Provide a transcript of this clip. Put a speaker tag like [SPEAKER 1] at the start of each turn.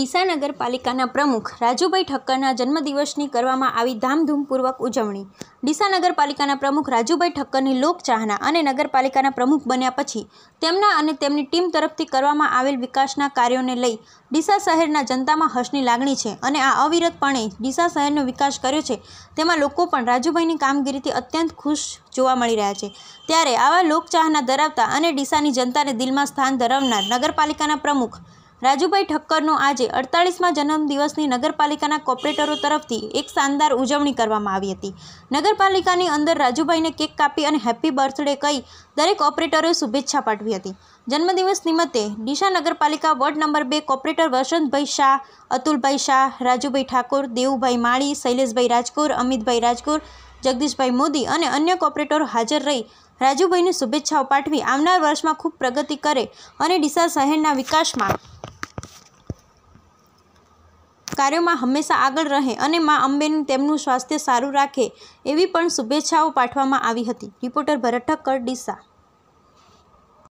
[SPEAKER 1] ડીસા નગરપાલિકાના પ્રમુખ રાજુભાઈ ઠક્કરના જન્મદિવસની કરવામાં આવી ધામધૂમપૂર્વક ઉજવણી ડીસા નગરપાલિકાના પ્રમુખ રાજુભાઈ ઠક્કરની લોકચાહના અને નગરપાલિકાના પ્રમુખ બન્યા પછી તેમના અને તેમની ટીમ તરફથી કરવામાં આવેલ વિકાસના કાર્યોને લઈ ડીસા શહેરના જનતામાં હર્ષની લાગણી છે અને આ અવિરતપણે ડીસા શહેરનો વિકાસ કર્યો છે તેમાં લોકો પણ રાજુભાઈની કામગીરીથી અત્યંત ખુશ જોવા મળી રહ્યા છે ત્યારે આવા લોકચાહના ધરાવતા અને ડીસાની જનતાને દિલમાં સ્થાન ધરાવનાર નગરપાલિકાના પ્રમુખ રાજુભાઈ ઠક્કરનો આજે અડતાળીસમાં જન્મદિવસની નગરપાલિકાના કોપરેટરો તરફથી એક શાનદાર ઉજવણી કરવામાં આવી હતી નગરપાલિકાની અંદર રાજુભાઈને કેક કાપી અને હેપી બર્થડે કહી દરેક ઓપરેટરોએ શુભેચ્છા પાઠવી હતી જન્મદિવસ નિમિત્તે ડીસા નગરપાલિકા વોર્ડ નંબર બે કોપરેટર વસંતભાઈ શાહ અતુલભાઈ શાહ રાજુભાઈ ઠાકોર દેવુભાઈ માળી શૈલેષભાઈ રાજકોર અમિતભાઈ રાજકોર જગદીશભાઈ મોદી અને અન્ય કોપરેટરો હાજર રહી રાજુભાઈને શુભેચ્છાઓ પાઠવી આવનાર વર્ષમાં ખૂબ પ્રગતિ કરે અને ડીસા શહેરના વિકાસમાં કાર્યોમાં હંમેશા આગળ રહે અને મા અંબેનું તેમનું સ્વાસ્થ્ય સારું રાખે એવી પણ શુભેચ્છાઓ પાઠવામાં આવી હતી રિપોર્ટર ભરઠક્કર ડીસા